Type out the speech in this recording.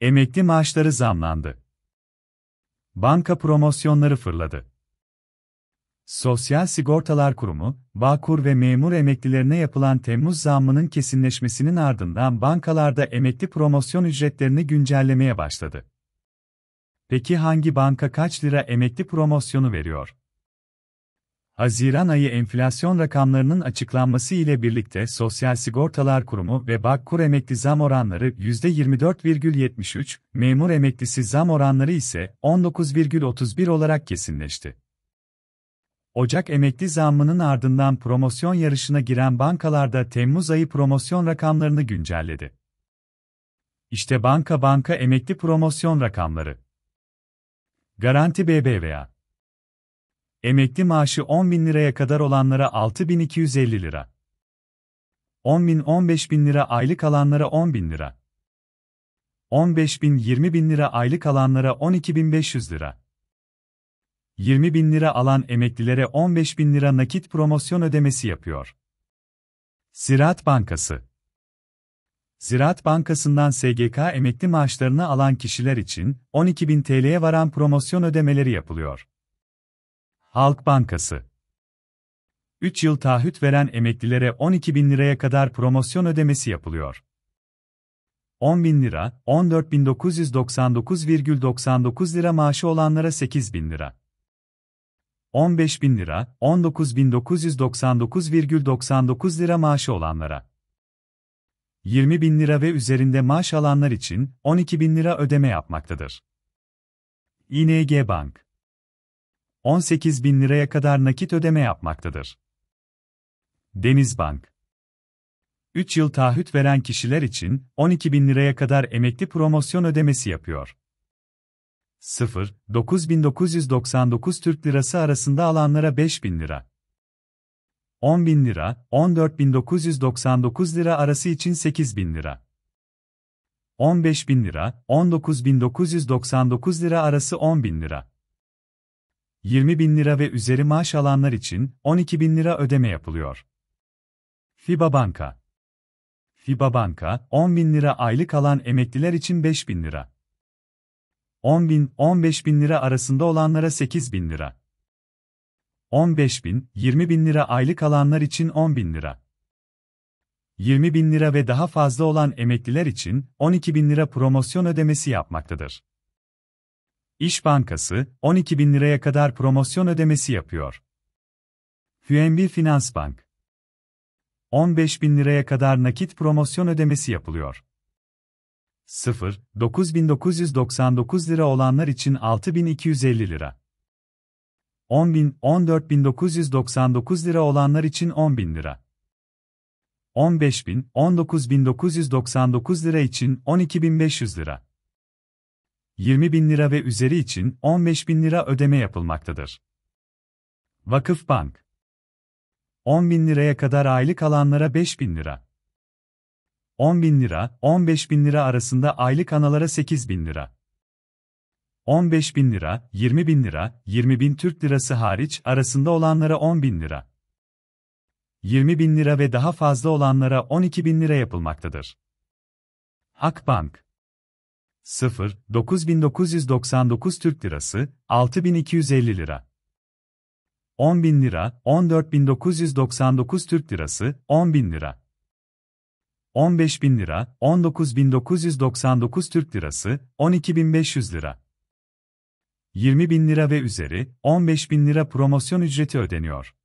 Emekli maaşları zamlandı. Banka promosyonları fırladı. Sosyal Sigortalar Kurumu, Bağkur ve memur emeklilerine yapılan Temmuz zammının kesinleşmesinin ardından bankalarda emekli promosyon ücretlerini güncellemeye başladı. Peki hangi banka kaç lira emekli promosyonu veriyor? Haziran ayı enflasyon rakamlarının açıklanması ile birlikte Sosyal Sigortalar Kurumu ve Bakkur emekli zam oranları %24,73, memur emeklisi zam oranları ise 19,31 olarak kesinleşti. Ocak emekli zammının ardından promosyon yarışına giren bankalarda Temmuz ayı promosyon rakamlarını güncelledi. İşte banka banka emekli promosyon rakamları. Garanti BBVA Emekli maaşı 10 bin liraya kadar olanlara 6250 lira. 10 bin 15 bin lira aylık alanlara 10 bin lira. 15 bin 20 bin lira aylık alanlara 12500 lira. 20 bin lira alan emeklilere 15 bin lira nakit promosyon ödemesi yapıyor. Ziraat Bankası Ziraat Bankası'ndan SGK emekli maaşlarını alan kişiler için 12.000 TL'ye varan promosyon ödemeleri yapılıyor. Halk Bankası 3 yıl taahhüt veren emeklilere 12 bin liraya kadar promosyon ödemesi yapılıyor. 10 bin lira, 14.999,99 lira maaşı olanlara 8 bin lira. 15 bin lira, 19.999,99 lira maaşı olanlara. 20 bin lira ve üzerinde maaş alanlar için 12 bin lira ödeme yapmaktadır. İNG Bank 18 bin liraya kadar nakit ödeme yapmaktadır. Denizbank 3 yıl taahhüt veren kişiler için 12 bin liraya kadar emekli promosyon ödemesi yapıyor. 0-9999 Türk Lirası arasında alanlara 5 bin lira. 10 bin lira, 14.999 lira arası için 8 bin lira. 15 bin lira, 19.999 lira arası 10 bin lira. 20 bin lira ve üzeri maaş alanlar için 12 bin lira ödeme yapılıyor. FIBA Banka FIBA Banka, 10 bin lira aylık alan emekliler için 5 bin lira. 10 bin, 15 bin lira arasında olanlara 8 bin lira. 15 bin, 20 bin lira aylık alanlar için 10 bin lira. 20 bin lira ve daha fazla olan emekliler için 12 bin lira promosyon ödemesi yapmaktadır. İş Bankası, 12 bin liraya kadar promosyon ödemesi yapıyor. QNB Finans Bank 15 bin liraya kadar nakit promosyon ödemesi yapılıyor. 0, 9999 lira olanlar için 6250 lira. 10 bin, 14999 lira olanlar için 10 bin lira. 15 bin, 19.999 lira için 12.500 lira. 20 bin lira ve üzeri için 15 bin lira ödeme yapılmaktadır. Vakıf Bank 10 bin liraya kadar aylık alanlara 5 bin lira. 10 bin lira, 15 bin lira arasında aylık analara 8 bin lira. 15 bin lira, 20 bin lira, 20 bin Türk lirası hariç arasında olanlara 10 bin lira. 20 bin lira ve daha fazla olanlara 12 bin lira yapılmaktadır. Akbank 0, 9999 Türk Lirası, 6250 lira. 10.000 lira, 14.999 Türk Lirası, 10.000 lira. 15.000 lira, 19.999 Türk Lirası, 12.500 lira. 20.000 lira ve üzeri, 15.000 lira promosyon ücreti ödeniyor.